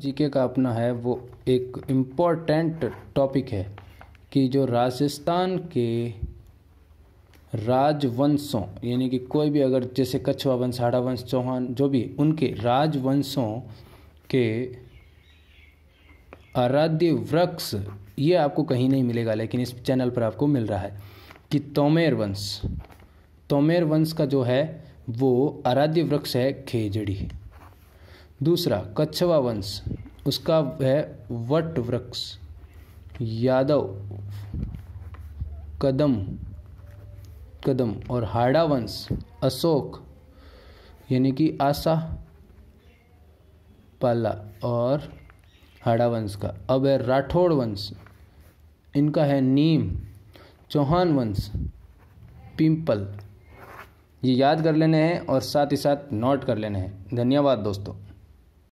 GK का अपना है वो एक इम्पोर्टेंट टॉपिक है कि जो राजस्थान के राजवंशों यानी कि कोई भी अगर जैसे कछवा वंश हाड़ा वंश चौहान जो भी उनके राजवंशों के आराध्य वृक्ष ये आपको कहीं नहीं मिलेगा लेकिन इस चैनल पर आपको मिल रहा है कि तोमेर वंश तोमेर वंश का जो है वो आराध्य वृक्ष है खेजड़ी दूसरा कछवा वंश उसका है वट वृक्ष यादव कदम कदम और हाड़ा वंश अशोक यानी कि आशा पाला और हाड़ा वंश का अब है राठौड़ वंश इनका है नीम चौहान वंश पिंपल ये याद कर लेने हैं और साथ ही साथ नोट कर लेने हैं धन्यवाद दोस्तों